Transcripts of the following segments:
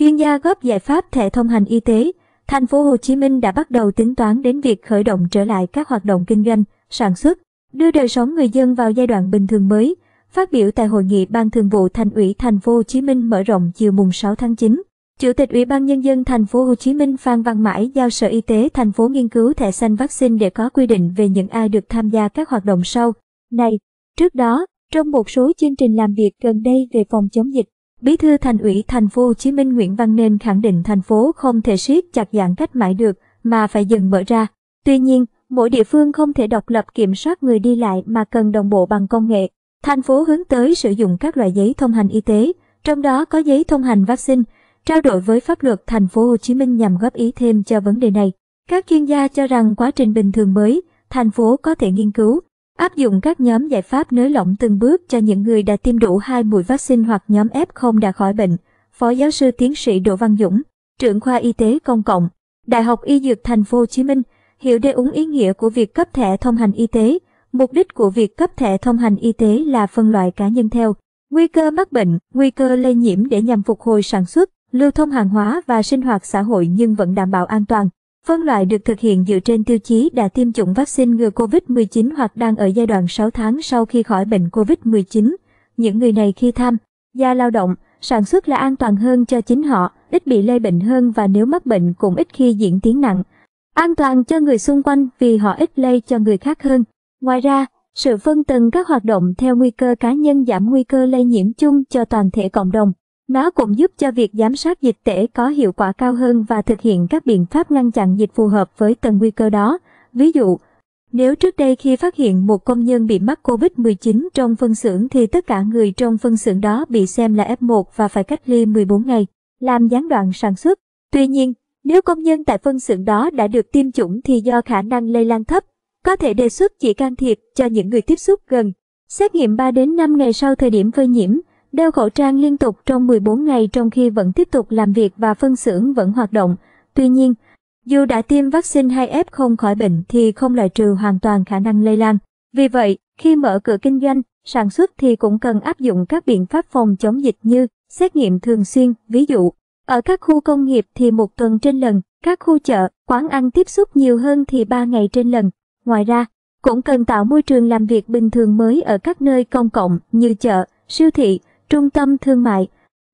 Chuyên gia góp giải pháp thể thông hành y tế, thành phố Hồ Chí Minh đã bắt đầu tính toán đến việc khởi động trở lại các hoạt động kinh doanh, sản xuất, đưa đời sống người dân vào giai đoạn bình thường mới. Phát biểu tại hội nghị Ban Thường vụ Thành ủy Thành phố Hồ Chí Minh mở rộng chiều mùng 6 tháng 9, Chủ tịch Ủy ban Nhân dân Thành phố Hồ Chí Minh Phan Văn Mãi giao Sở Y tế thành phố nghiên cứu thẻ xanh vaccine để có quy định về những ai được tham gia các hoạt động sau. Này, trước đó, trong một số chương trình làm việc gần đây về phòng chống dịch, Bí thư Thành ủy Thành phố Hồ Chí Minh Nguyễn Văn Nên khẳng định thành phố không thể siết chặt giãn cách mãi được mà phải dần mở ra. Tuy nhiên, mỗi địa phương không thể độc lập kiểm soát người đi lại mà cần đồng bộ bằng công nghệ. Thành phố hướng tới sử dụng các loại giấy thông hành y tế, trong đó có giấy thông hành vaccine, trao đổi với pháp luật Thành phố Hồ Chí Minh nhằm góp ý thêm cho vấn đề này. Các chuyên gia cho rằng quá trình bình thường mới, thành phố có thể nghiên cứu áp dụng các nhóm giải pháp nới lỏng từng bước cho những người đã tiêm đủ hai mũi vaccine hoặc nhóm F0 đã khỏi bệnh. Phó giáo sư tiến sĩ Đỗ Văn Dũng, trưởng khoa y tế công cộng, Đại học Y Dược Thành phố Hồ Chí Minh, hiểu đề ứng ý nghĩa của việc cấp thẻ thông hành y tế. Mục đích của việc cấp thẻ thông hành y tế là phân loại cá nhân theo nguy cơ mắc bệnh, nguy cơ lây nhiễm để nhằm phục hồi sản xuất, lưu thông hàng hóa và sinh hoạt xã hội nhưng vẫn đảm bảo an toàn. Phân loại được thực hiện dựa trên tiêu chí đã tiêm chủng vaccine ngừa COVID-19 hoặc đang ở giai đoạn 6 tháng sau khi khỏi bệnh COVID-19. Những người này khi tham gia lao động, sản xuất là an toàn hơn cho chính họ, ít bị lây bệnh hơn và nếu mắc bệnh cũng ít khi diễn tiến nặng. An toàn cho người xung quanh vì họ ít lây cho người khác hơn. Ngoài ra, sự phân tầng các hoạt động theo nguy cơ cá nhân giảm nguy cơ lây nhiễm chung cho toàn thể cộng đồng. Nó cũng giúp cho việc giám sát dịch tễ có hiệu quả cao hơn và thực hiện các biện pháp ngăn chặn dịch phù hợp với từng nguy cơ đó. Ví dụ, nếu trước đây khi phát hiện một công nhân bị mắc COVID-19 trong phân xưởng thì tất cả người trong phân xưởng đó bị xem là F1 và phải cách ly 14 ngày, làm gián đoạn sản xuất. Tuy nhiên, nếu công nhân tại phân xưởng đó đã được tiêm chủng thì do khả năng lây lan thấp, có thể đề xuất chỉ can thiệp cho những người tiếp xúc gần. Xét nghiệm 3 đến 5 ngày sau thời điểm phơi nhiễm, đeo khẩu trang liên tục trong 14 ngày trong khi vẫn tiếp tục làm việc và phân xưởng vẫn hoạt động. Tuy nhiên, dù đã tiêm vaccine hay f không khỏi bệnh thì không loại trừ hoàn toàn khả năng lây lan. Vì vậy, khi mở cửa kinh doanh, sản xuất thì cũng cần áp dụng các biện pháp phòng chống dịch như xét nghiệm thường xuyên, ví dụ. Ở các khu công nghiệp thì một tuần trên lần, các khu chợ, quán ăn tiếp xúc nhiều hơn thì 3 ngày trên lần. Ngoài ra, cũng cần tạo môi trường làm việc bình thường mới ở các nơi công cộng như chợ, siêu thị, trung tâm thương mại.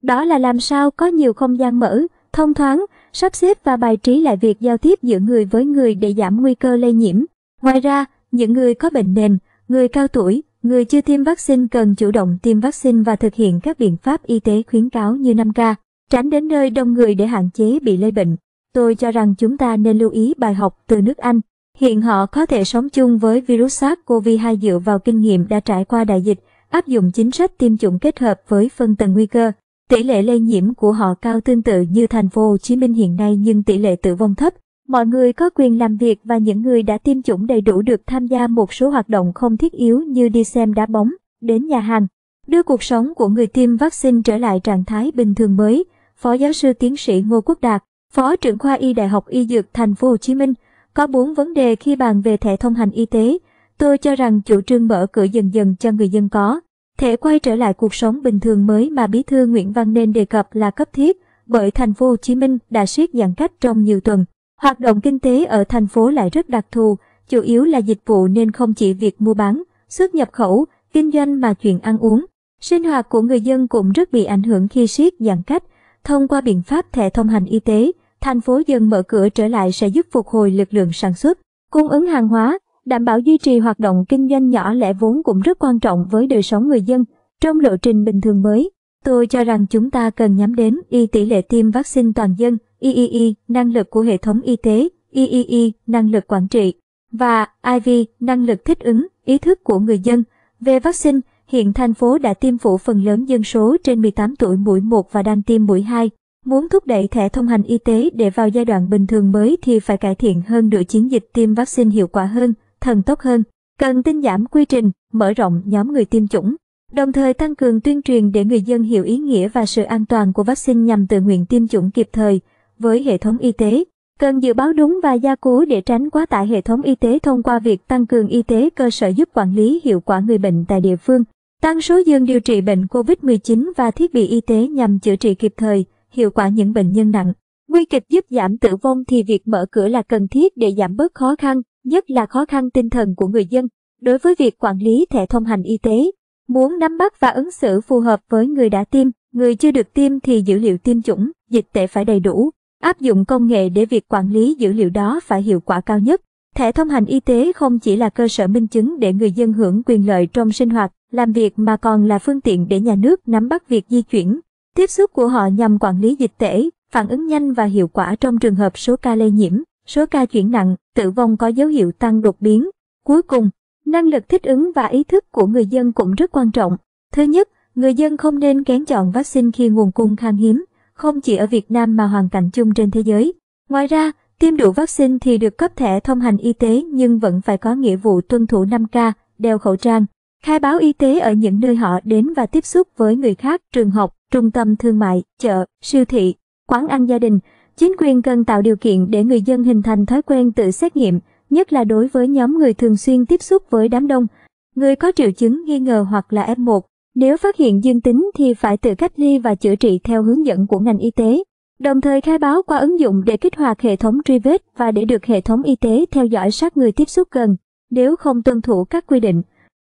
Đó là làm sao có nhiều không gian mở, thông thoáng, sắp xếp và bài trí lại việc giao tiếp giữa người với người để giảm nguy cơ lây nhiễm. Ngoài ra, những người có bệnh nền, người cao tuổi, người chưa tiêm vaccine cần chủ động tiêm vaccine và thực hiện các biện pháp y tế khuyến cáo như 5K, tránh đến nơi đông người để hạn chế bị lây bệnh. Tôi cho rằng chúng ta nên lưu ý bài học từ nước Anh. Hiện họ có thể sống chung với virus SARS-CoV-2 dựa vào kinh nghiệm đã trải qua đại dịch, áp dụng chính sách tiêm chủng kết hợp với phân tầng nguy cơ. Tỷ lệ lây nhiễm của họ cao tương tự như thành phố Hồ Chí Minh hiện nay nhưng tỷ lệ tử vong thấp. Mọi người có quyền làm việc và những người đã tiêm chủng đầy đủ được tham gia một số hoạt động không thiết yếu như đi xem đá bóng, đến nhà hàng. Đưa cuộc sống của người tiêm vaccine trở lại trạng thái bình thường mới, Phó giáo sư tiến sĩ Ngô Quốc Đạt, Phó trưởng khoa Y Đại học Y Dược Thành phố Hồ Chí Minh, có bốn vấn đề khi bàn về thẻ thông hành y tế, Tôi cho rằng chủ trương mở cửa dần dần cho người dân có, thể quay trở lại cuộc sống bình thường mới mà Bí thư Nguyễn Văn nên đề cập là cấp thiết, bởi thành phố Hồ Chí Minh đã siết giãn cách trong nhiều tuần. Hoạt động kinh tế ở thành phố lại rất đặc thù, chủ yếu là dịch vụ nên không chỉ việc mua bán, xuất nhập khẩu, kinh doanh mà chuyện ăn uống. Sinh hoạt của người dân cũng rất bị ảnh hưởng khi siết giãn cách. Thông qua biện pháp thẻ thông hành y tế, thành phố dần mở cửa trở lại sẽ giúp phục hồi lực lượng sản xuất, cung ứng hàng hóa, Đảm bảo duy trì hoạt động kinh doanh nhỏ lẻ vốn cũng rất quan trọng với đời sống người dân. Trong lộ trình bình thường mới, tôi cho rằng chúng ta cần nhắm đến y tỷ lệ tiêm vaccine toàn dân, III, e e, năng lực của hệ thống y tế, III, e năng lực quản trị, và IV, năng lực thích ứng, ý thức của người dân. Về vaccine, hiện thành phố đã tiêm phủ phần lớn dân số trên 18 tuổi mũi 1 và đang tiêm mũi 2. Muốn thúc đẩy thẻ thông hành y tế để vào giai đoạn bình thường mới thì phải cải thiện hơn nửa chiến dịch tiêm vaccine hiệu quả hơn thần tốc hơn, cần tinh giảm quy trình, mở rộng nhóm người tiêm chủng, đồng thời tăng cường tuyên truyền để người dân hiểu ý nghĩa và sự an toàn của vaccine nhằm tự nguyện tiêm chủng kịp thời với hệ thống y tế. Cần dự báo đúng và gia cố để tránh quá tải hệ thống y tế thông qua việc tăng cường y tế cơ sở giúp quản lý hiệu quả người bệnh tại địa phương, tăng số giường điều trị bệnh COVID-19 và thiết bị y tế nhằm chữa trị kịp thời, hiệu quả những bệnh nhân nặng. Nguy kịch giúp giảm tử vong thì việc mở cửa là cần thiết để giảm bớt khó khăn, nhất là khó khăn tinh thần của người dân đối với việc quản lý thẻ thông hành y tế. Muốn nắm bắt và ứng xử phù hợp với người đã tiêm, người chưa được tiêm thì dữ liệu tiêm chủng, dịch tễ phải đầy đủ, áp dụng công nghệ để việc quản lý dữ liệu đó phải hiệu quả cao nhất. Thẻ thông hành y tế không chỉ là cơ sở minh chứng để người dân hưởng quyền lợi trong sinh hoạt, làm việc mà còn là phương tiện để nhà nước nắm bắt việc di chuyển, tiếp xúc của họ nhằm quản lý dịch tễ, phản ứng nhanh và hiệu quả trong trường hợp số ca lây nhiễm. Số ca chuyển nặng, tử vong có dấu hiệu tăng đột biến. Cuối cùng, năng lực thích ứng và ý thức của người dân cũng rất quan trọng. Thứ nhất, người dân không nên kén chọn vaccine khi nguồn cung khan hiếm, không chỉ ở Việt Nam mà hoàn cảnh chung trên thế giới. Ngoài ra, tiêm đủ vaccine thì được cấp thẻ thông hành y tế nhưng vẫn phải có nghĩa vụ tuân thủ 5K, đeo khẩu trang, khai báo y tế ở những nơi họ đến và tiếp xúc với người khác, trường học, trung tâm thương mại, chợ, siêu thị, quán ăn gia đình, Chính quyền cần tạo điều kiện để người dân hình thành thói quen tự xét nghiệm, nhất là đối với nhóm người thường xuyên tiếp xúc với đám đông, người có triệu chứng nghi ngờ hoặc là F1. Nếu phát hiện dương tính thì phải tự cách ly và chữa trị theo hướng dẫn của ngành y tế, đồng thời khai báo qua ứng dụng để kích hoạt hệ thống truy vết và để được hệ thống y tế theo dõi sát người tiếp xúc gần. Nếu không tuân thủ các quy định,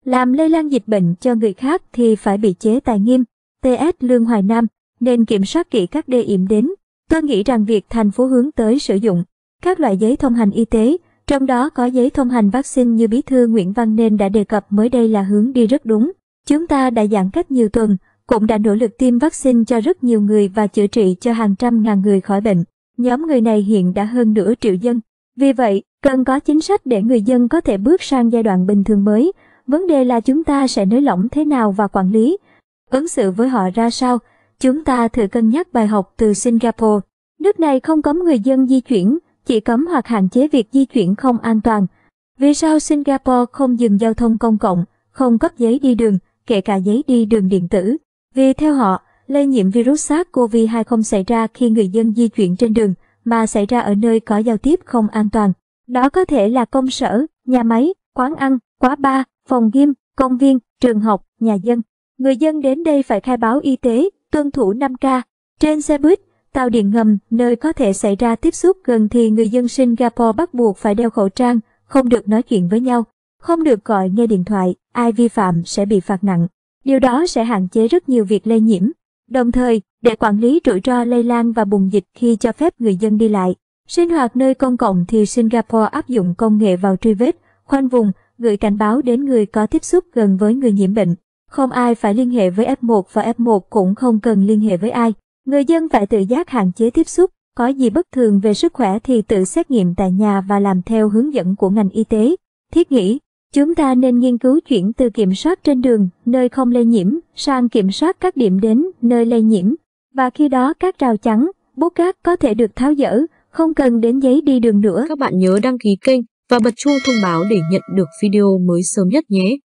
làm lây lan dịch bệnh cho người khác thì phải bị chế tài nghiêm. TS Lương Hoài Nam nên kiểm soát kỹ các địa điểm đến. Tôi nghĩ rằng việc thành phố hướng tới sử dụng các loại giấy thông hành y tế, trong đó có giấy thông hành vaccine như Bí thư Nguyễn Văn Nên đã đề cập mới đây là hướng đi rất đúng. Chúng ta đã giãn cách nhiều tuần, cũng đã nỗ lực tiêm vaccine cho rất nhiều người và chữa trị cho hàng trăm ngàn người khỏi bệnh. Nhóm người này hiện đã hơn nửa triệu dân. Vì vậy, cần có chính sách để người dân có thể bước sang giai đoạn bình thường mới. Vấn đề là chúng ta sẽ nới lỏng thế nào và quản lý, ứng xử với họ ra sao chúng ta thử cân nhắc bài học từ Singapore. Nước này không cấm người dân di chuyển, chỉ cấm hoặc hạn chế việc di chuyển không an toàn. Vì sao Singapore không dừng giao thông công cộng, không cấp giấy đi đường, kể cả giấy đi đường điện tử? Vì theo họ, lây nhiễm virus SARS-CoV-2 không xảy ra khi người dân di chuyển trên đường, mà xảy ra ở nơi có giao tiếp không an toàn. Đó có thể là công sở, nhà máy, quán ăn, quá bar, phòng gym, công viên, trường học, nhà dân. Người dân đến đây phải khai báo y tế, tuân thủ 5K. Trên xe buýt, tàu điện ngầm, nơi có thể xảy ra tiếp xúc gần thì người dân Singapore bắt buộc phải đeo khẩu trang, không được nói chuyện với nhau, không được gọi nghe điện thoại, ai vi phạm sẽ bị phạt nặng. Điều đó sẽ hạn chế rất nhiều việc lây nhiễm. Đồng thời, để quản lý rủi ro lây lan và bùng dịch khi cho phép người dân đi lại, sinh hoạt nơi công cộng thì Singapore áp dụng công nghệ vào truy vết, khoanh vùng, gửi cảnh báo đến người có tiếp xúc gần với người nhiễm bệnh. Không ai phải liên hệ với F1 và F1 cũng không cần liên hệ với ai. Người dân phải tự giác hạn chế tiếp xúc, có gì bất thường về sức khỏe thì tự xét nghiệm tại nhà và làm theo hướng dẫn của ngành y tế. Thiết nghĩ, chúng ta nên nghiên cứu chuyển từ kiểm soát trên đường, nơi không lây nhiễm, sang kiểm soát các điểm đến, nơi lây nhiễm. Và khi đó các rào chắn, bút cát có thể được tháo dỡ, không cần đến giấy đi đường nữa. Các bạn nhớ đăng ký kênh và bật chuông thông báo để nhận được video mới sớm nhất nhé.